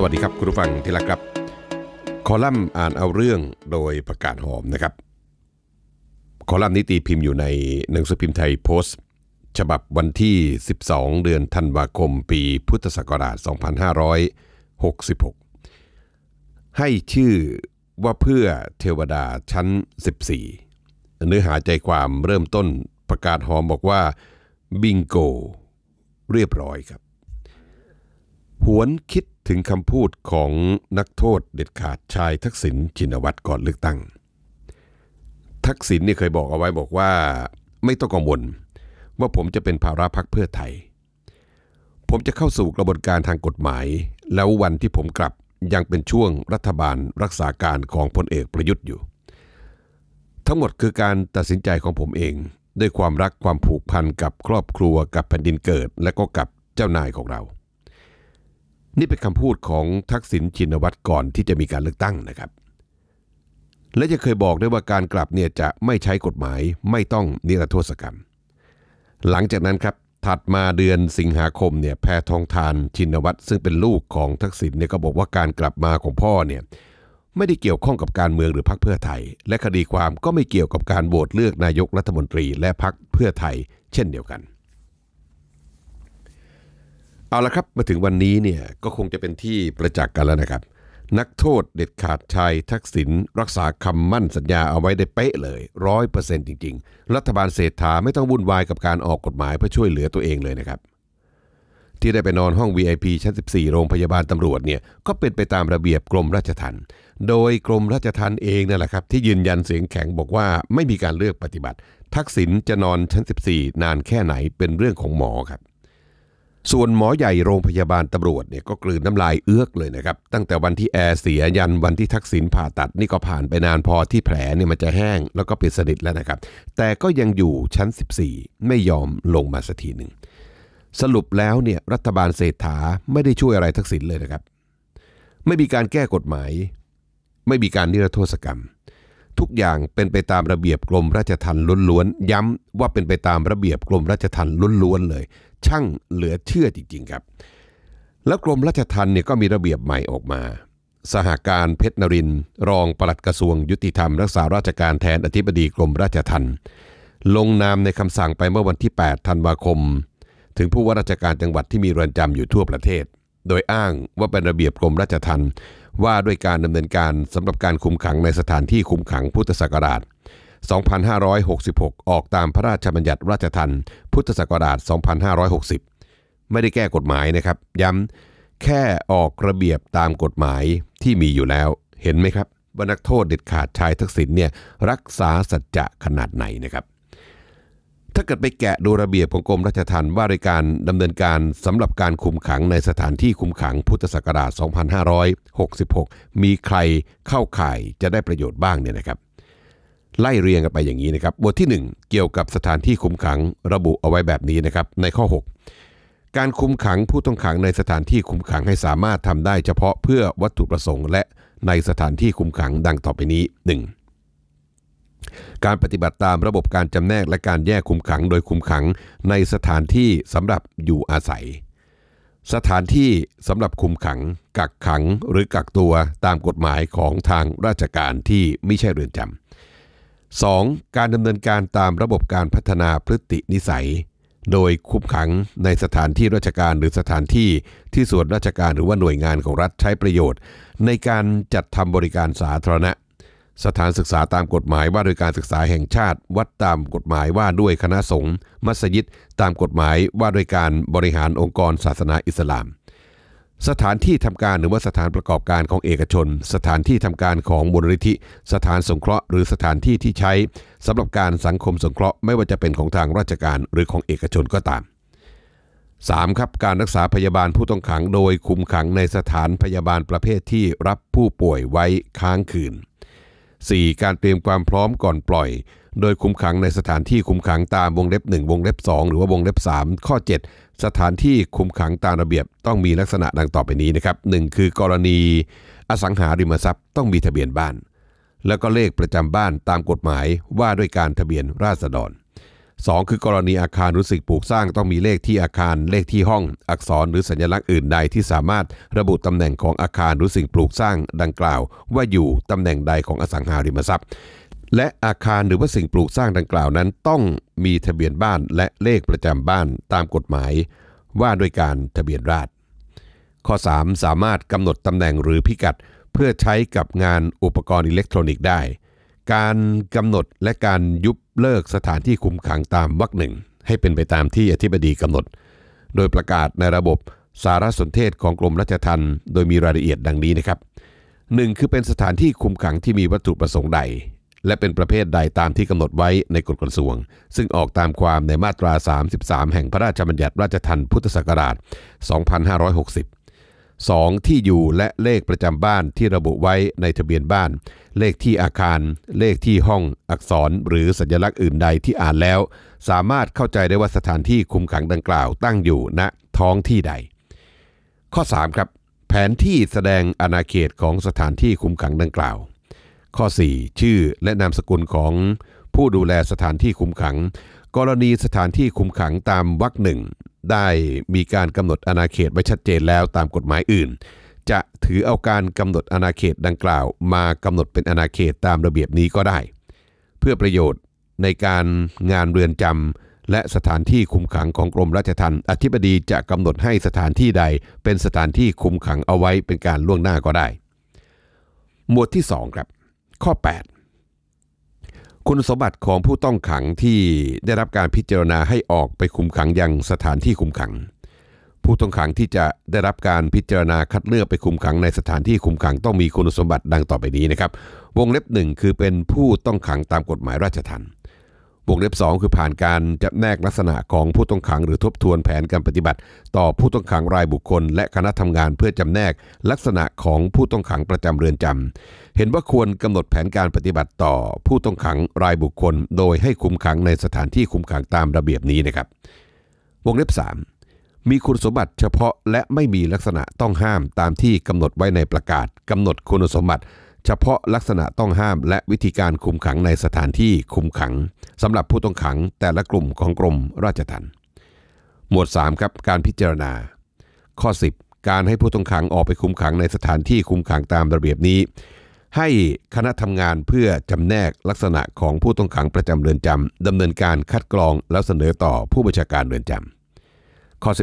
สวัสดีครับ คุณผู้ฟังที่รักครับ คอลัมน์อ่านเอาเรื่องโดยประกาศหอมนะครับ คอลัมน์นี้ตีพิมพ์อยู่ในหนังสือพิมพ์ไทยโพสต์ ฉบับวันที่ 12 เดือนธันวาคมปีพุทธศักราช 2566 ให้ชื่อว่าเพื่อเทวดาชั้น 14 เนื้อหาใจความเริ่มต้นประกาศหอมบอกว่าบิงโก เรียบร้อยครับ หวนคิดถึงคำพูดของนักโทษเด็ดขาดชายทักษิณชินวัตรก่อนเลือกตั้ง ทักษิณนี่เคยบอกเอาไว้บอกว่า ไม่ต้องกังวล ว่าผมจะเป็นภาระพักเพื่อไทย ผมจะเข้าสู่กระบวนการทางกฎหมาย แล้ววันที่ผมกลับยังเป็นช่วงรัฐบาลรักษาการของพลเอกประยุทธ์อยู่ ทั้งหมดคือการตัดสินใจของผมเองด้วยความรักความผูกพันกับครอบครัวกับแผ่นดินเกิดและก็กับเจ้านายของเรานี่เป็นคำพูดของทักษิณชินวัตรก่อนที่จะมีการเลือกตั้งนะครับ และจะเคยบอกด้วยว่าการกลับเนี่ยจะไม่ใช้กฎหมายไม่ต้องนิรโทษกรรม หลังจากนั้นครับถัดมาเดือนสิงหาคมเนี่ยแพทองทานชินวัตรซึ่งเป็นลูกของทักษิณเนี่ยก็บอกว่าการกลับมาของพ่อเนี่ยไม่ได้เกี่ยวข้องกับการเมืองหรือพรรคเพื่อไทย และคดีความก็ไม่เกี่ยวกับการโหวตเลือกนายกรัฐมนตรีและพรรคเพื่อไทย เช่นเดียวกันเอาละครับ มาถึงวันนี้เนี่ยก็คงจะเป็นที่ประจักษ์กันแล้วนะครับ นักโทษเด็ดขาดชายทักษิณรักษาคำมั่นสัญญาเอาไว้ได้เป๊ะเลยร้อยเปอร์เซ็นต์จริง ๆ รัฐบาลเศรษฐาไม่ต้องวุ่นวายกับการออกกฎหมายเพื่อช่วยเหลือตัวเองเลยนะครับ ที่ได้ไปนอนห้อง VIP ชั้น 14 โรงพยาบาลตำรวจเนี่ยก็เป็นไปตามระเบียบกรมราชทัณฑ์โดยกรมราชทัณฑ์เองนั่นแหละครับ ที่ยืนยันเสียงแข็งบอกว่าไม่มีการเลือกปฏิบัติ ทักษิณจะนอนชั้น14 นานแค่ไหนเป็นเรื่องของหมอครับส่วนหมอใหญ่โรงพยาบาลตำรวจเนี่ยก็กลืนน้ำลายเอื้อกเลยนะครับ ตั้งแต่วันที่แอร์เสียยัน วันที่ทักษิณผ่าตัด นี่ก็ผ่านไปนานพอที่แผลเนี่ยมันจะแห้ง แล้วก็เป็นสนิทแล้วนะครับ แต่ก็ยังอยู่ชั้น 14 ไม่ยอมลงมาสักทีหนึ่ง สรุปแล้วเนี่ยรัฐบาลเศรษฐาไม่ได้ช่วยอะไรทักษิณเลยนะครับ ไม่มีการแก้กฎหมาย ไม่มีการนิรโทษกรรมทุกอย่างเป็นไปตามระเบียบกรมราชทัณฑ์ล้วนๆ ย้ำว่าเป็นไปตามระเบียบกรมราชทัณฑ์ล้วนๆ เลย ช่างเหลือเชื่อจริงๆ ครับ แล้วกรมราชทัณฑ์เนี่ยก็มีระเบียบใหม่ออกมา สหาการเพชรนรินรองปลัดกระทรวงยุติธรรมรักษาราชการแทนอธิบดีกรมราชทัณฑ์ลงนามในคำสั่งไปเมื่อวันที่ 8 ธันวาคม ถึงผู้ว่าราชการจังหวัดที่มีเรือนจำอยู่ทั่วประเทศ โดยอ้างว่าเป็นระเบียบกรมราชทัณฑ์ว่า ด้วยการดำเนินการสำหรับการคุมขังในสถานที่คุมขังพุทธศักราช 2566 ออกตามพระราชบัญญัติราชทันพุทธศักราช 2560 ไม่ได้แก้กฎหมายนะครับ ย้ำแค่ออกระเบียบตามกฎหมายที่มีอยู่แล้ว เห็นไหมครับว่านักโทษเด็ดขาดชายทักษิณเนี่ยรักษาสัจจะขนาดไหนนะครับ ถ้าเกิดไปแกะดูระเบียบของกรมราชทัณฑ์ว่าด้วยการ ดำเนินการสำหรับการคุมขังในสถานที่คุมขังพุทธศักราช 2,500 66 มีใครเข้าข่ายจะได้ประโยชน์บ้างเนี่ยนะครับ ไล่เรียงกันไปอย่างนี้นะครับบทที่ 1 เกี่ยวกับสถานที่คุมขังระบุเอาไว้แบบนี้นะครับในข้อ 6 การคุมขังผู้ต้องขังในสถานที่คุมขังให้สามารถทำได้เฉพาะเพื่อวัตถุประสงค์และในสถานที่คุมขังดังต่อไปนี้ 1. การปฏิบัติตามระบบการจำแนกและการแยกคุมขัง โดยคุมขังในสถานที่สำหรับอยู่อาศัยสถานที่สำหรับคุมขัง กักขังหรือกักตัวตามกฎหมายของทางราชการที่ไม่ใช่เรือนจำ 2. การดำเนินการตามระบบการพัฒนาพฤตินิสัย โดยคุมขังในสถานที่ราชการหรือสถานที่ที่ส่วนราชการหรือว่าหน่วยงานของรัฐใช้ประโยชน์ ในการจัดทำบริการสาธารณะสถานศึกษาตามกฎหมายว่าโดยการศึกษาแห่งชาติวัดตามกฎหมายว่าด้วยคณะสงฆ์มัสยิด ตามกฎหมายว่าโดยการบริหารองค์กรศาสนาอิสลาม สถานที่ทำการหรือว่าสถานประกอบการของเอกชน สถานที่ทำการของบุริธิ สถานสงเคราะห์ หรือสถานที่ที่ใช้สำหรับการสังคมสงเคราะห์ไม่ว่าจะเป็นของทางราชการหรือของเอกชนก็ตาม 3. ครับการรักษาพยาบาลผู้ต้องขัง โดยคุมขังในสถานพยาบาลประเภทที่รับผู้ป่วยไว้ค้างคืน 4. การเตรียมความพร้อมก่อนปล่อย โดยคุมขังในสถานที่คุมขังตามวงเล็บ 1 วงเล็บ 2 หรือว่าวงเล็บ 3 ข้อ 7 สถานที่คุมขังตามระเบียบต้องมีลักษณะดังต่อไปนี้นะครับ1คือกรณี อสังหาริมทรัพย์ต้องมีทะเบียนบ้าน แล้วก็เลขประจำบ้านตามกฎหมายว่าด้วยการทะเบียนราษฎร2คือกรณีอาคารหรือสิ่งปลูกสร้าง ต้องมีเลขที่อาคาร เลขที่ห้อง อักษรหรือสัญลักษณ์อื่นใด ที่สามารถระบุตำแหน่งของอาคารหรือสิ่งปลูกสร้างดังกล่าว ว่าอยู่ตำแหน่งใดของอสังหาริมทรัพย์ และอาคารหรือว่าสิ่งปลูกสร้างดังกล่าวนั้น ต้องมีทะเบียนบ้านและเลขประจำบ้านตามกฎหมาย ว่าด้วยการทะเบียนราษฎรข้อ 3 สามารถกำหนดตำแหน่งหรือพิกัดเพื่อใช้กับงานอุปกรณ์อิเล็กทรอนิกส์ได้การกำหนดและการยุบเลิกสถานที่คุมขังตามวรรคหนึ่งให้เป็นไปตามที่อธิบดีกำหนด โดยประกาศในระบบสารสนเทศของกรมรัชทันโดยมีรายละเอียดดังนี้นะครับ 1. คือเป็นสถานที่คุมขังที่มีวัตถุประสงค์ใดและเป็นประเภทใดตามที่กำหนดไว้ในกฎกระทรวง ซึ่งออกตามความในมาตรา 33 แห่งพระราชบัญญัติราชทันพุทธศักราช 2560 2. ที่อยู่และเลขประจำบ้านที่ระบุไว้ในทะเบียนบ้าน เลขที่อาคาร เลขที่ห้อง อักษรหรือสัญลักษณ์อื่นใดที่อ่านแล้ว สามารถเข้าใจได้ว่าสถานที่คุมขังดังกล่าว ตั้งอยู่ณท้องที่ใด ข้อ3ครับ แผนที่แสดงอาณาเขตของสถานที่คุมขังดังกล่าว ข้อ 4 ชื่อ และนามสกุลของผู้ดูแลสถานที่คุมขังกรณีสถานที่คุมขังตามวรรคหนึ่งได้มีการกำหนดอาณาเขตไว้ชัดเจนแล้วตามกฎหมายอื่น จะถือเอาการกำหนดอาณาเขตดังกล่าว มากำหนดเป็นอาณาเขตตามระเบียบนี้ก็ได้ เพื่อประโยชน์ในการงานเรือนจำและสถานที่คุมขังของกรมราชทัณฑ์อธิบดีจะกำหนดให้สถานที่ใดเป็นสถานที่คุมขังเอาไว้เป็นการล่วงหน้าก็ได้หมวดที่ 2 ครับ ข้อ 8คุณสมบัติของผู้ต้องขังที่ได้รับการพิจารณาให้ออกไปคุมขังยังสถานที่คุมขัง ผู้ต้องขังที่จะได้รับการพิจารณาคัดเลือกไปคุมขังในสถานที่คุมขังต้องมีคุณสมบัติดังต่อไปนี้นะครับวงเล็บหนึ่งคือเป็นผู้ต้องขังตามกฎหมายราชทัณฑ์วงเล็บ2คือผ่านการจำแนกลักษณะของผู้ต้องขังหรือทบทวนแผนการปฏิบัติ ต่อผู้ต้องขังรายบุคคล และคณะทำงานเพื่อจำแนกลักษณะของผู้ต้องขังประจำเรือนจำเห็นว่าควรกำหนดแผนการปฏิบัติต่อผู้ต้องขังรายบุคคล โดยให้คุมขังในสถานที่คุมขังตามระเบียบนี้นะครับวงเล็บ3มีคุณสมบัติเฉพาะและไม่มีลักษณะต้องห้ามตามที่กำหนดไว้ในประกาศกำหนดคุณสมบัติเฉพาะลักษณะต้องห้ามและวิธีการคุมขังในสถานที่คุมขังสำหรับผู้ต้องขังแต่ละกลุ่มของกรมราชทัณฑ์หมวด3ครับการพิจารณา ข้อ 10 การให้ผู้ต้องขังออกไปคุมขังในสถานที่คุมขังตามระเบียบนี้ ให้คณะทำงานเพื่อจำแนกลักษณะของผู้ต้องขังประจำเรือนจำดำเนินการคัดกรองแล้วเสนอต่อผู้บัญชาการเรือนจำข้อ 11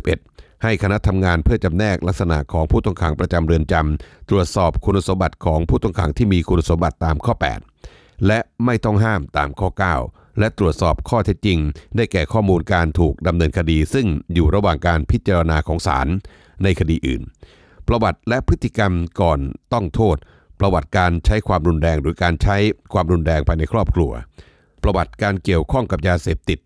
ให้คณะทำงานเพื่อจำแนกลักษณะของผู้ต้องขังประจำเรือนจำ ตรวจสอบคุณสมบัติของผู้ต้องขังที่มีคุณสมบัติตามข้อ 8 และไม่ต้องห้ามตามข้อ 9 และตรวจสอบข้อเท็จจริง ได้แก่ข้อมูลการถูกดำเนินคดี ซึ่งอยู่ระหว่างการพิจารณาของศาลในคดีอื่น ประวัติและพฤติกรรมก่อนต้องโทษ ประวัติการใช้ความรุนแรงหรือการใช้ความรุนแรงภายในครอบครัว ประวัติการเกี่ยวข้องกับยาเสพติด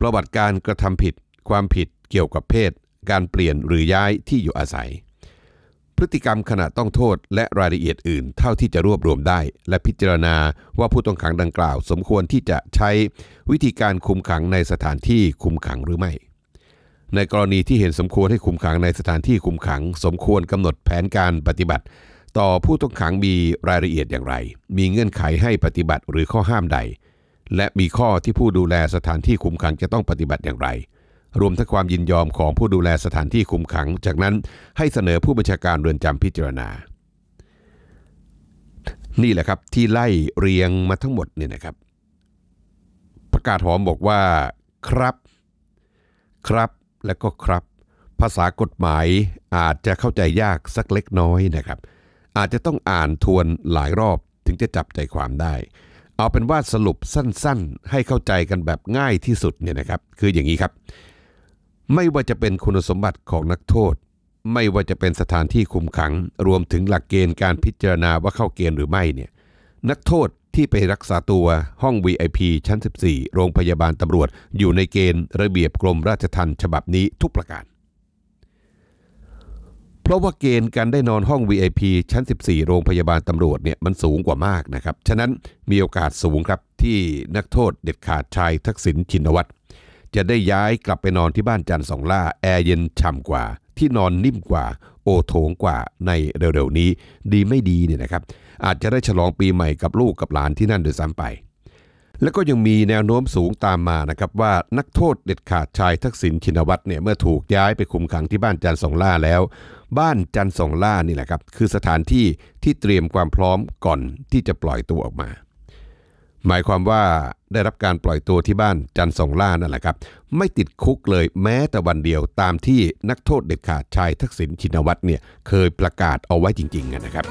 ประวัติการกระทำผิดความผิดเกี่ยวกับเพศการเปลี่ยนหรือย้ายที่อยู่อาศัย พฤติกรรมขณะต้องโทษและรายละเอียดอื่น เท่าที่จะรวบรวมได้ และพิจารณาว่าผู้ต้องขังดังกล่าว สมควรที่จะใช้วิธีการคุมขังในสถานที่คุมขังหรือไม่ ในกรณีที่เห็นสมควรให้คุมขังในสถานที่คุมขัง สมควรกำหนดแผนการปฏิบัติ ต่อผู้ต้องขังมีรายละเอียดอย่างไร มีเงื่อนไขให้ปฏิบัติหรือข้อห้ามใด และมีข้อที่ผู้ดูแลสถานที่คุมขังจะต้องปฏิบัติอย่างไรรวมทั้งความยินยอมของผู้ดูแลสถานที่คุมขัง จากนั้นให้เสนอผู้บัญชาการเรือนจำพิจารณา นี่แหละครับที่ไล่เรียงมาทั้งหมดเนี่ยนะครับ ประกาศหอมบอกว่า ครับ ครับ และก็ครับ ภาษากฎหมายอาจจะเข้าใจยากสักเล็กน้อยนะครับ อาจจะต้องอ่านทวนหลายรอบถึงจะจับใจความได้ เอาเป็นว่าสรุปสั้นๆ ให้เข้าใจกันแบบง่ายที่สุดเนี่ยนะครับ คืออย่างนี้ครับไม่ว่าจะเป็นคุณสมบัติของนักโทษ ไม่ว่าจะเป็นสถานที่คุมขัง รวมถึงหลักเกณฑ์การพิจารณาว่าเข้าเกณฑ์หรือไม่เนี่ยนักโทษที่ไปรักษาตัวห้อง VIP ชั้น 14 โรงพยาบาลตำรวจ อยู่ในเกณฑ์ระเบียบ กรมราชทัณฑ์ฉบับนี้ทุกประการ เพราะว่าเกณฑ์การได้นอนห้อง VIP ชั้น 14 โรงพยาบาลตำรวจเนี่ยมันสูงกว่ามากนะครับฉะนั้นมีโอกาสสูงครับที่นักโทษเด็ดขาดชายทักษิณชินวัตรจะได้ย้ายกลับไปนอนที่บ้านจันสองล่าแอร์เย็นฉ่ำกว่า ที่นอนนิ่มกว่าโอโถงกว่าในเร็วๆนี้ ดีไม่ดีเนี่ยนะครับอาจจะได้ฉลองปีใหม่กับลูกกับหลานที่นั่นโดยซ้ำไป แล้วก็ยังมีแนวโน้มสูงตามมานะครับ ว่านักโทษเด็ดขาดชายทักษิณชินวัตรเนี่ยเมื่อถูกย้ายไปคุมขังที่บ้านจันสองล่าแล้ว บ้านจันสองล่านี่แหละครับคือสถานที่ที่เตรียมความพร้อมก่อนที่จะปล่อยตัวออกมาหมายความว่าได้รับการปล่อยตัวที่บ้านจันทร์สงล่านั่นแหละครับ ไม่ติดคุกเลยแม้แต่วันเดียวตามที่นักโทษเด็ดขาดชายทักษิณชินวัตรเนี่ยเคยประกาศเอาไว้จริงๆนะครับ